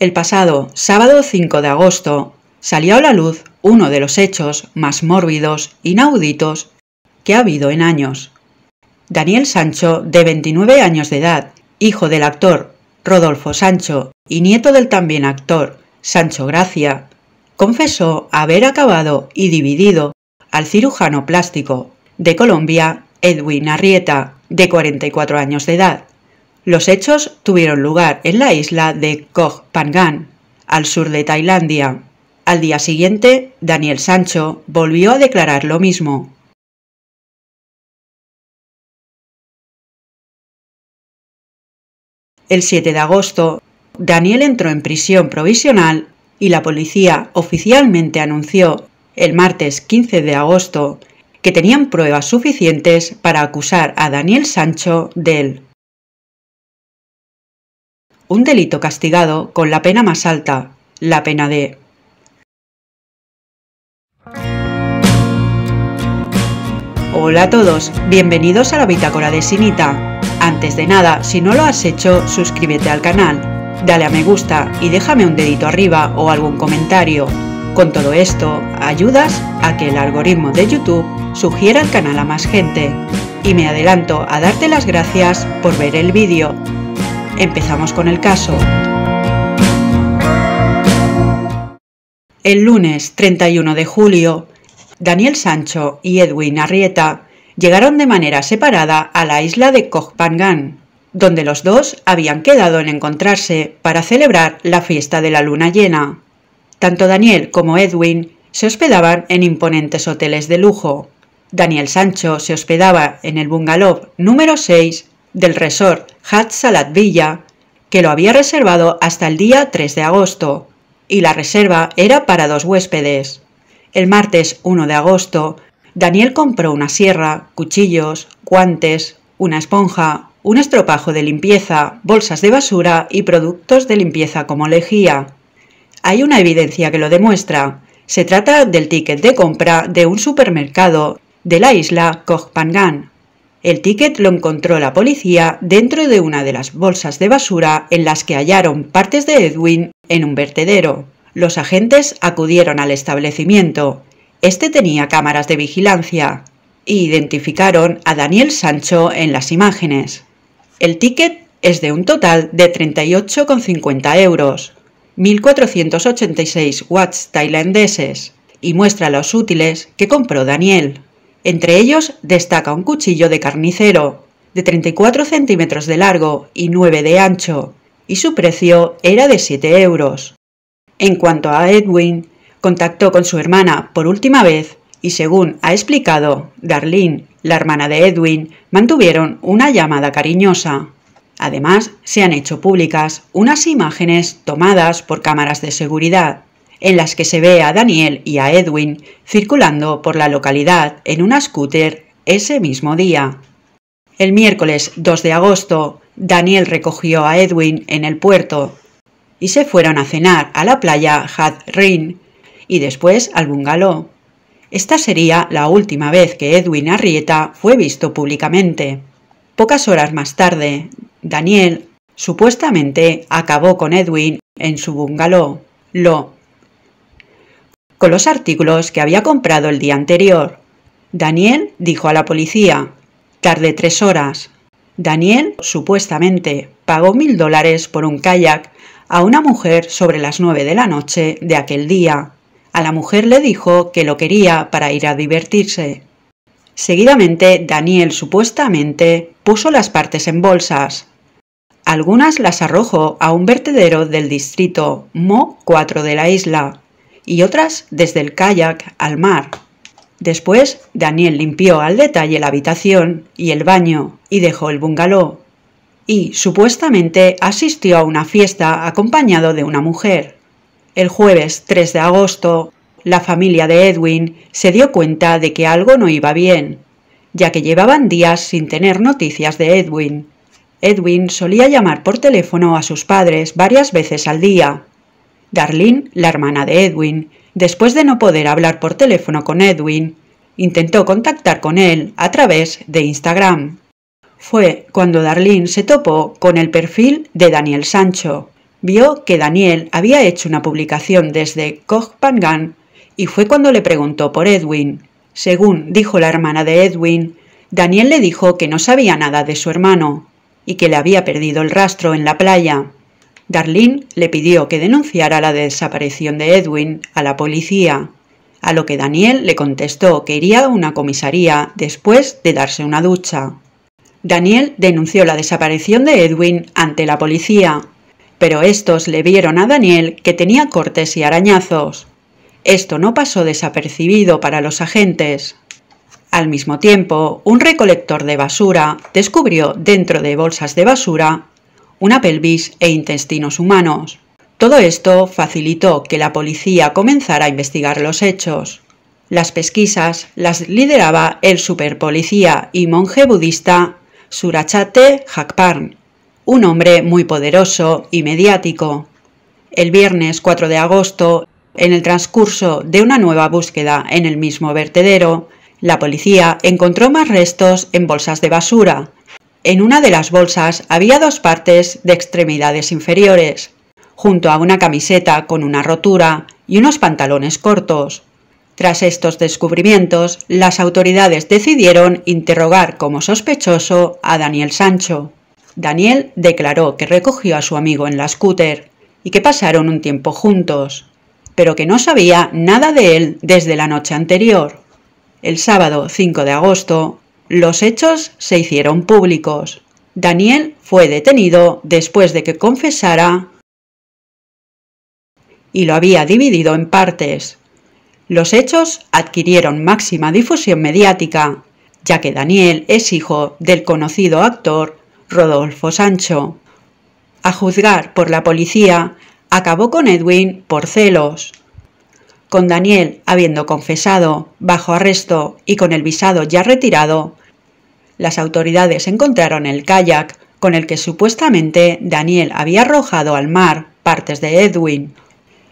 El pasado sábado 5 de agosto salió a la luz uno de los hechos más mórbidos, inauditos, que ha habido en años. Daniel Sancho, de 29 años de edad, hijo del actor Rodolfo Sancho y nieto del también actor Sancho Gracia, confesó haber acabado y dividido al cirujano plástico de Colombia, Edwin Arrieta, de 44 años de edad, los hechos tuvieron lugar en la isla de Koh Phangan, al sur de Tailandia. Al día siguiente, Daniel Sancho volvió a declarar lo mismo. El 7 de agosto, Daniel entró en prisión provisional y la policía oficialmente anunció el martes 15 de agosto que tenían pruebas suficientes para acusar a Daniel Sancho del un delito castigado con la pena más alta, la pena de Hola a todos, bienvenidos a la Bitácora de Sinita. Antes de nada, si no lo has hecho, suscríbete al canal, dale a me gusta y déjame un dedito arriba o algún comentario. Con todo esto, ayudas a que el algoritmo de YouTube sugiera el canal a más gente. Y me adelanto a darte las gracias por ver el vídeo Empezamos con el caso. El lunes 31 de julio, Daniel Sancho y Edwin Arrieta llegaron de manera separada a la isla de Phangan... donde los dos habían quedado en encontrarse para celebrar la fiesta de la luna llena. Tanto Daniel como Edwin se hospedaban en imponentes hoteles de lujo. Daniel Sancho se hospedaba en el bungalow número 6 del resort Hat Villa, que lo había reservado hasta el día 3 de agosto, y la reserva era para dos huéspedes. El martes 1 de agosto, Daniel compró una sierra, cuchillos, guantes, una esponja, un estropajo de limpieza, bolsas de basura y productos de limpieza como lejía. Hay una evidencia que lo demuestra. Se trata del ticket de compra de un supermercado de la isla Koh el ticket lo encontró la policía dentro de una de las bolsas de basura en las que hallaron partes de Edwin en un vertedero. Los agentes acudieron al establecimiento. Este tenía cámaras de vigilancia e identificaron a Daniel Sancho en las imágenes. El ticket es de un total de 38,50 euros, 1.486 watts tailandeses, y muestra los útiles que compró Daniel. Entre ellos destaca un cuchillo de carnicero, de 34 centímetros de largo y 9 de ancho, y su precio era de 7 euros. En cuanto a Edwin, contactó con su hermana por última vez y según ha explicado, Darlene, la hermana de Edwin, mantuvieron una llamada cariñosa. Además, se han hecho públicas unas imágenes tomadas por cámaras de seguridad en las que se ve a Daniel y a Edwin circulando por la localidad en una scooter ese mismo día. El miércoles 2 de agosto, Daniel recogió a Edwin en el puerto y se fueron a cenar a la playa Hat Rin y después al bungalow. Esta sería la última vez que Edwin Arrieta fue visto públicamente. Pocas horas más tarde, Daniel supuestamente acabó con Edwin en su bungalow. Lo con los artículos que había comprado el día anterior. Daniel dijo a la policía, tarde tres horas. Daniel, supuestamente, pagó mil dólares por un kayak a una mujer sobre las nueve de la noche de aquel día. A la mujer le dijo que lo quería para ir a divertirse. Seguidamente, Daniel supuestamente puso las partes en bolsas. Algunas las arrojó a un vertedero del distrito Mo 4 de la isla y otras desde el kayak al mar. Después, Daniel limpió al detalle la habitación y el baño y dejó el bungalow. Y, supuestamente, asistió a una fiesta acompañado de una mujer. El jueves 3 de agosto, la familia de Edwin se dio cuenta de que algo no iba bien, ya que llevaban días sin tener noticias de Edwin. Edwin solía llamar por teléfono a sus padres varias veces al día, Darlene, la hermana de Edwin, después de no poder hablar por teléfono con Edwin, intentó contactar con él a través de Instagram. Fue cuando Darlene se topó con el perfil de Daniel Sancho. Vio que Daniel había hecho una publicación desde koh y fue cuando le preguntó por Edwin. Según dijo la hermana de Edwin, Daniel le dijo que no sabía nada de su hermano y que le había perdido el rastro en la playa. Darlene le pidió que denunciara la desaparición de Edwin a la policía, a lo que Daniel le contestó que iría a una comisaría después de darse una ducha. Daniel denunció la desaparición de Edwin ante la policía, pero estos le vieron a Daniel que tenía cortes y arañazos. Esto no pasó desapercibido para los agentes. Al mismo tiempo, un recolector de basura descubrió dentro de bolsas de basura una pelvis e intestinos humanos. Todo esto facilitó que la policía comenzara a investigar los hechos. Las pesquisas las lideraba el superpolicía y monje budista Surachate Hakparn, un hombre muy poderoso y mediático. El viernes 4 de agosto, en el transcurso de una nueva búsqueda en el mismo vertedero, la policía encontró más restos en bolsas de basura, en una de las bolsas había dos partes de extremidades inferiores, junto a una camiseta con una rotura y unos pantalones cortos. Tras estos descubrimientos, las autoridades decidieron interrogar como sospechoso a Daniel Sancho. Daniel declaró que recogió a su amigo en la scooter y que pasaron un tiempo juntos, pero que no sabía nada de él desde la noche anterior. El sábado 5 de agosto, los hechos se hicieron públicos. Daniel fue detenido después de que confesara y lo había dividido en partes. Los hechos adquirieron máxima difusión mediática, ya que Daniel es hijo del conocido actor Rodolfo Sancho. A juzgar por la policía, acabó con Edwin por celos. Con Daniel habiendo confesado, bajo arresto y con el visado ya retirado, las autoridades encontraron el kayak con el que supuestamente Daniel había arrojado al mar partes de Edwin.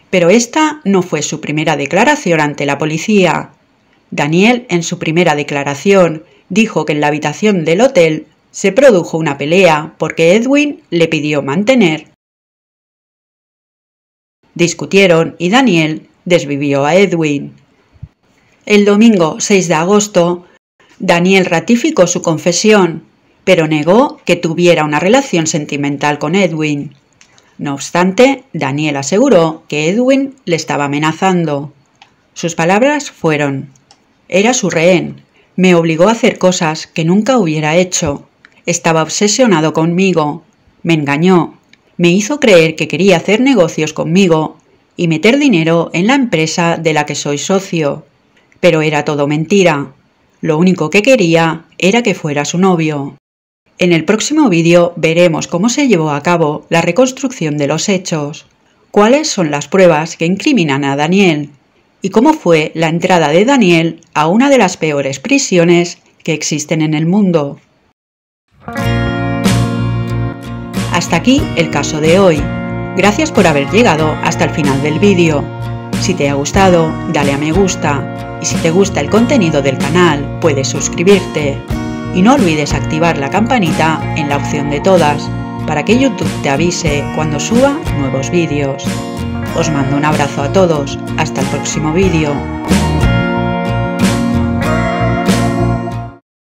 Pero esta no fue su primera declaración ante la policía. Daniel, en su primera declaración, dijo que en la habitación del hotel se produjo una pelea porque Edwin le pidió mantener. Discutieron y Daniel desvivió a Edwin. El domingo 6 de agosto, Daniel ratificó su confesión, pero negó que tuviera una relación sentimental con Edwin. No obstante, Daniel aseguró que Edwin le estaba amenazando. Sus palabras fueron, era su rehén, me obligó a hacer cosas que nunca hubiera hecho, estaba obsesionado conmigo, me engañó, me hizo creer que quería hacer negocios conmigo y meter dinero en la empresa de la que soy socio. Pero era todo mentira. Lo único que quería era que fuera su novio. En el próximo vídeo veremos cómo se llevó a cabo la reconstrucción de los hechos, cuáles son las pruebas que incriminan a Daniel y cómo fue la entrada de Daniel a una de las peores prisiones que existen en el mundo. Hasta aquí el caso de hoy. Gracias por haber llegado hasta el final del vídeo. Si te ha gustado, dale a me gusta y si te gusta el contenido del canal, puedes suscribirte. Y no olvides activar la campanita en la opción de todas, para que YouTube te avise cuando suba nuevos vídeos. Os mando un abrazo a todos, hasta el próximo vídeo.